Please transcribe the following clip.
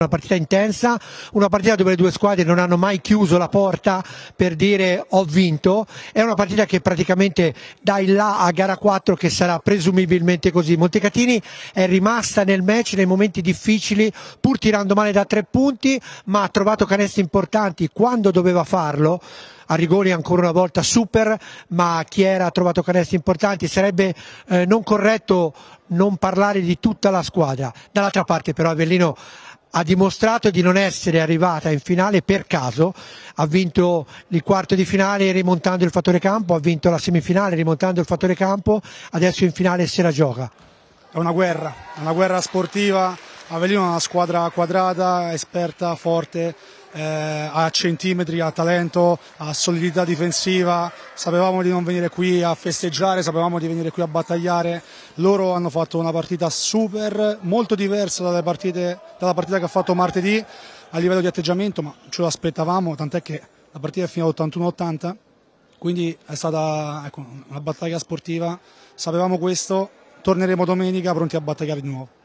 una partita intensa, una partita dove le due squadre non hanno mai chiuso la porta per dire ho vinto, è una partita che praticamente dà il là a gara 4 che sarà presumibilmente così. Montecatini è rimasta nel match nei momenti difficili pur tirando male da tre punti ma ha trovato canestri importanti quando doveva farlo a rigori ancora una volta super, ma Chiera ha trovato canestri importanti, sarebbe eh, non corretto non parlare di tutta la squadra. Dall'altra parte però Avellino ha dimostrato di non essere arrivata in finale per caso, ha vinto il quarto di finale rimontando il fattore campo, ha vinto la semifinale rimontando il fattore campo, adesso in finale se la gioca. È una guerra, una guerra sportiva Avellino è una squadra quadrata, esperta, forte, eh, ha centimetri, ha talento, ha solidità difensiva, sapevamo di non venire qui a festeggiare, sapevamo di venire qui a battagliare, loro hanno fatto una partita super, molto diversa dalle partite, dalla partita che ha fatto martedì a livello di atteggiamento, ma ce lo aspettavamo, tant'è che la partita è finita 81-80, quindi è stata ecco, una battaglia sportiva, sapevamo questo, torneremo domenica pronti a battagliare di nuovo.